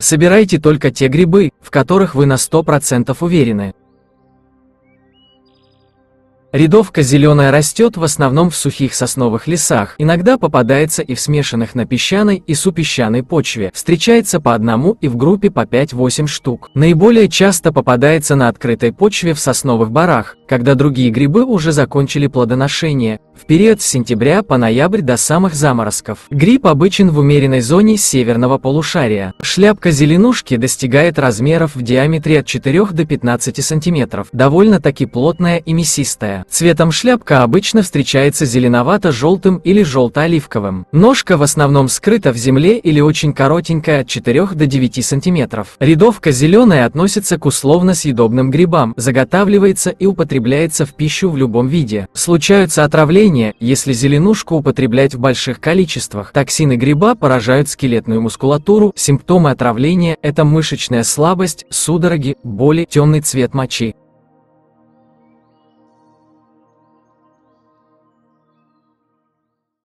Собирайте только те грибы, в которых вы на 100% уверены. Рядовка зеленая растет в основном в сухих сосновых лесах, иногда попадается и в смешанных на песчаной и супесчаной почве, встречается по одному и в группе по 5-8 штук. Наиболее часто попадается на открытой почве в сосновых барах, когда другие грибы уже закончили плодоношение, в период с сентября по ноябрь до самых заморозков. Гриб обычен в умеренной зоне северного полушария. Шляпка зеленушки достигает размеров в диаметре от 4 до 15 сантиметров, довольно-таки плотная и мясистая желтая. Цветом шляпка обычно встречается зеленовато-желтым или желто-оливковым. Ножка в основном скрыта в земле или очень коротенькая от 4 до 9 сантиметров. Рядовка зеленая относится к условно съедобным грибам, заготавливается и употребляется в пищу в любом виде. Случаются отравления, если зеленушку употреблять в больших количествах. Токсины гриба поражают скелетную мускулатуру, симптомы отравления – это мышечная слабость, судороги, боли, темный цвет мочи.